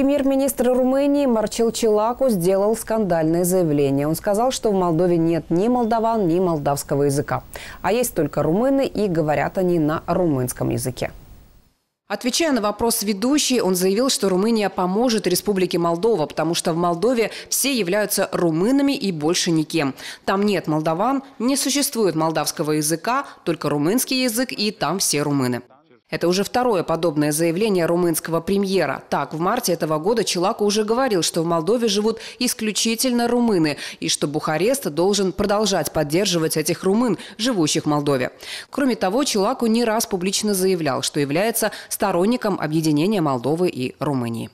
Премьер-министр Румынии Марчел Челаку сделал скандальное заявление. Он сказал, что в Молдове нет ни молдаван, ни молдавского языка. А есть только румыны, и говорят они на румынском языке. Отвечая на вопрос ведущий, он заявил, что Румыния поможет Республике Молдова, потому что в Молдове все являются румынами и больше никем. Там нет молдаван, не существует молдавского языка, только румынский язык, и там все румыны. Это уже второе подобное заявление румынского премьера. Так, в марте этого года Челаку уже говорил, что в Молдове живут исключительно румыны и что Бухарест должен продолжать поддерживать этих румын, живущих в Молдове. Кроме того, Челаку не раз публично заявлял, что является сторонником объединения Молдовы и Румынии.